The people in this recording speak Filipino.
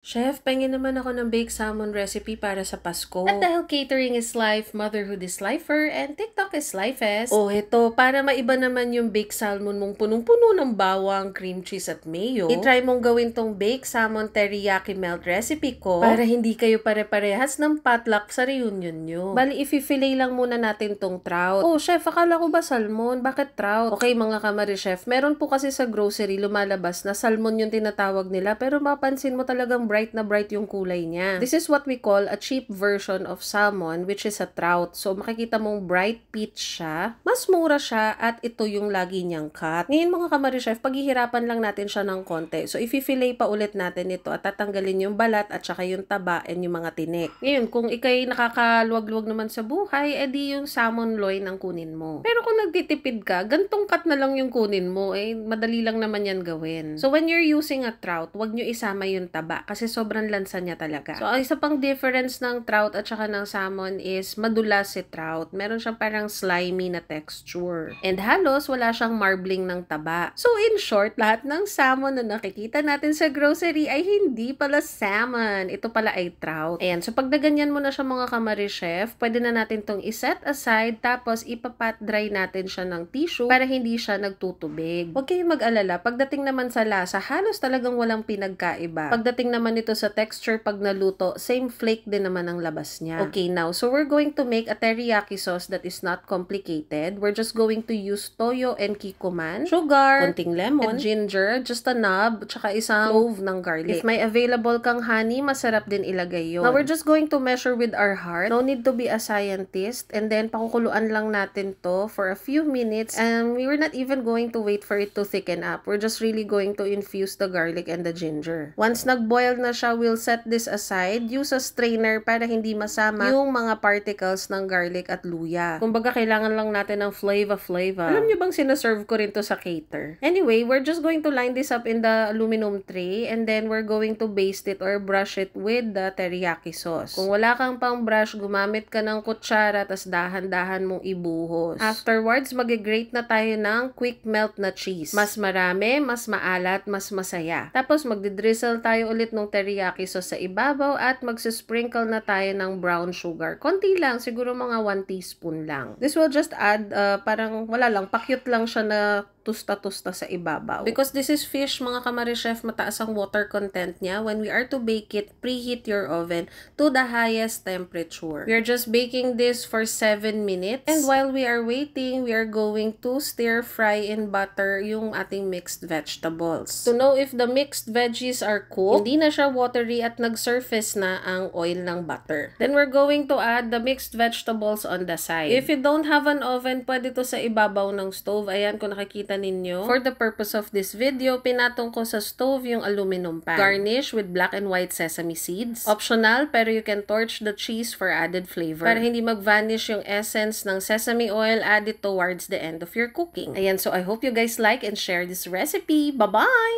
Chef, pengen naman ako ng baked salmon recipe para sa Pasko. At dahil catering is life, motherhood is lifer, and TikTok is lifest. Oh, ito. para maiba naman yung baked salmon mong punong-puno ng bawang, cream cheese at mayo, itry mong gawin tong baked salmon teriyaki melt recipe ko para hindi kayo pare-parehas ng potluck sa reunion nyo. Bali, ifi-fillet lang muna natin tong trout. Oh, chef, akala ko ba salmon? Bakit trout? Okay, mga kamari chef, meron po kasi sa grocery lumalabas na salmon yung tinatawag nila pero mapansin mo talaga bright na bright yung kulay niya. This is what we call a cheap version of salmon which is a trout. So makikita mong bright peach siya. Mas mura siya at ito yung lagi niyang cut. Ngayon mga chef, paghihirapan lang natin siya ng konti. So ifi-fillet pa ulit natin ito at tatanggalin yung balat at saka yung taba and yung mga tinik. Ngayon, kung ikay nakakaluwag-luwag naman sa buhay, edi yung salmon loin ang kunin mo. Pero kung nagtitipid ka, gantong cut na lang yung kunin mo. Eh, madali lang naman yan gawin. So when you're using a trout, wag nyo isama yung taba kasi kasi sobrang lansa niya talaga. So, isa pang difference ng trout at saka ng salmon is madulas si trout. Meron siyang parang slimy na texture. And halos wala siyang marbling ng taba. So, in short, lahat ng salmon na nakikita natin sa grocery ay hindi pala salmon. Ito pala ay trout. Ayan, so pag naganyan mo na siya mga kamari chef, pwede na natin tong iset aside tapos ipapat dry natin siya ng tissue para hindi siya nagtutubig. Huwag kayong mag-alala, pagdating naman sa lasa, halos talagang walang pinagkaiba. Pagdating naman naman ito sa texture pag naluto. Same flake din naman ang labas niya. Okay, now, so we're going to make a teriyaki sauce that is not complicated. We're just going to use toyo and kikuman, sugar, konting lemon, and ginger, just a knob, tsaka isang clove ng garlic. If may available kang honey, masarap din ilagay yun. Now, we're just going to measure with our heart. No need to be a scientist. And then, pakukuluan lang natin to for a few minutes. And um, we were not even going to wait for it to thicken up. We're just really going to infuse the garlic and the ginger. Once nag-boil na siya, we'll set this aside. Use a strainer para hindi masama yung mga particles ng garlic at luya. Kumbaga, kailangan lang natin ng flavor flavor. Alam nyo bang sinaserve ko rin to sa cater? Anyway, we're just going to line this up in the aluminum tray and then we're going to baste it or brush it with the teriyaki sauce. Kung wala kang pang brush, gumamit ka ng kutsara tas dahan-dahan mong ibuhos. Afterwards, mag-grate na tayo ng quick melt na cheese. Mas marami, mas maalat, mas masaya. Tapos, magdi-drizzle tayo ulit ng teriyaki sauce sa ibabaw at magsisprinkle na tayo ng brown sugar. Konti lang, siguro mga 1 teaspoon lang. This will just add, uh, parang wala lang, pakyut lang siya na tusta-tusta sa ibabaw. Because this is fish, mga kamari chef, mataas ang water content niya. When we are to bake it, preheat your oven to the highest temperature. We are just baking this for 7 minutes. And while we are waiting, we are going to stir fry in butter yung ating mixed vegetables. To know if the mixed veggies are cooked, hindi na siya siya watery at nag-surface na ang oil ng butter. Then we're going to add the mixed vegetables on the side. If you don't have an oven, pwede to sa ibabaw ng stove. Ayan kung nakikita ninyo. For the purpose of this video, pinatong ko sa stove yung aluminum pan. Garnish with black and white sesame seeds. Optional, pero you can torch the cheese for added flavor. Para hindi mag-vanish yung essence ng sesame oil, added towards the end of your cooking. Ayan, so I hope you guys like and share this recipe. Bye-bye!